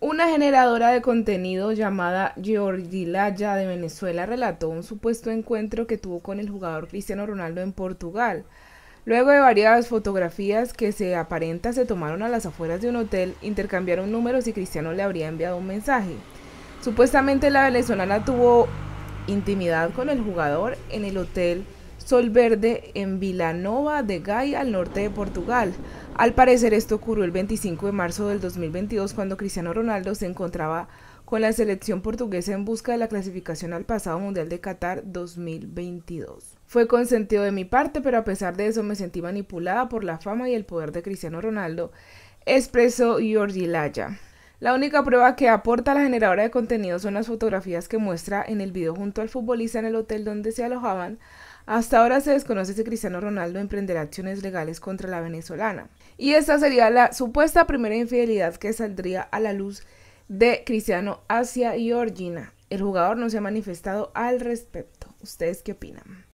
Una generadora de contenido llamada Laya de Venezuela relató un supuesto encuentro que tuvo con el jugador Cristiano Ronaldo en Portugal. Luego de varias fotografías que se aparenta se tomaron a las afueras de un hotel, intercambiaron números y Cristiano le habría enviado un mensaje. Supuestamente la venezolana tuvo intimidad con el jugador en el hotel Sol Verde en Vilanova de Gai, al norte de Portugal. Al parecer esto ocurrió el 25 de marzo del 2022 cuando Cristiano Ronaldo se encontraba con la selección portuguesa en busca de la clasificación al pasado Mundial de Qatar 2022. Fue consentido de mi parte, pero a pesar de eso me sentí manipulada por la fama y el poder de Cristiano Ronaldo, expresó Giorgi Laya. La única prueba que aporta la generadora de contenido son las fotografías que muestra en el video junto al futbolista en el hotel donde se alojaban. Hasta ahora se desconoce si Cristiano Ronaldo emprenderá acciones legales contra la venezolana. Y esta sería la supuesta primera infidelidad que saldría a la luz de Cristiano hacia Georgina. El jugador no se ha manifestado al respecto. ¿Ustedes qué opinan?